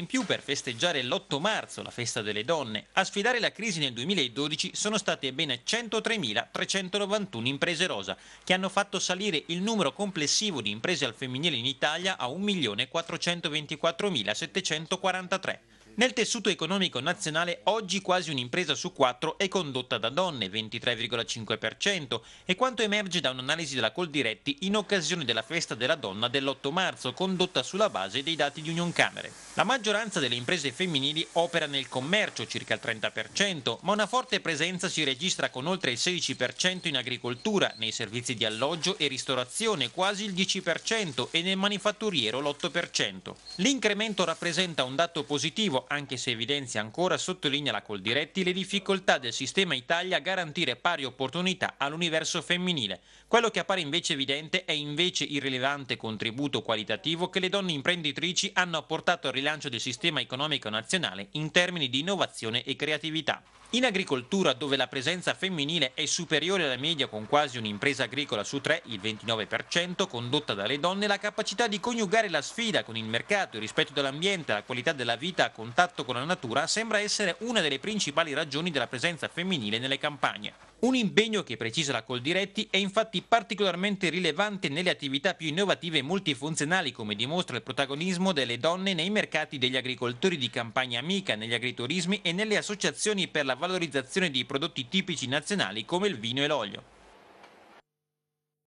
In più per festeggiare l'8 marzo, la festa delle donne, a sfidare la crisi nel 2012 sono state ben 103.391 imprese rosa, che hanno fatto salire il numero complessivo di imprese al femminile in Italia a 1.424.743. Nel tessuto economico nazionale oggi quasi un'impresa su quattro è condotta da donne, 23,5%, e quanto emerge da un'analisi della Coldiretti in occasione della festa della donna dell'8 marzo, condotta sulla base dei dati di Union Camere. La maggioranza delle imprese femminili opera nel commercio, circa il 30%, ma una forte presenza si registra con oltre il 16% in agricoltura, nei servizi di alloggio e ristorazione quasi il 10% e nel manifatturiero l'8%. L'incremento rappresenta un dato positivo anche se evidenzia ancora, sottolinea la Coldiretti, le difficoltà del sistema Italia a garantire pari opportunità all'universo femminile. Quello che appare invece evidente è invece il rilevante contributo qualitativo che le donne imprenditrici hanno apportato al rilancio del sistema economico nazionale in termini di innovazione e creatività. In agricoltura, dove la presenza femminile è superiore alla media con quasi un'impresa agricola su tre, il 29%, condotta dalle donne, la capacità di coniugare la sfida con il mercato, il rispetto dell'ambiente, e la qualità della vita a contatto con la natura sembra essere una delle principali ragioni della presenza femminile nelle campagne. Un impegno che, precisa la Coldiretti, è infatti particolarmente rilevante nelle attività più innovative e multifunzionali, come dimostra il protagonismo delle donne nei mercati degli agricoltori di campagna amica, negli agriturismi e nelle associazioni per la valorizzazione di prodotti tipici nazionali come il vino e l'olio.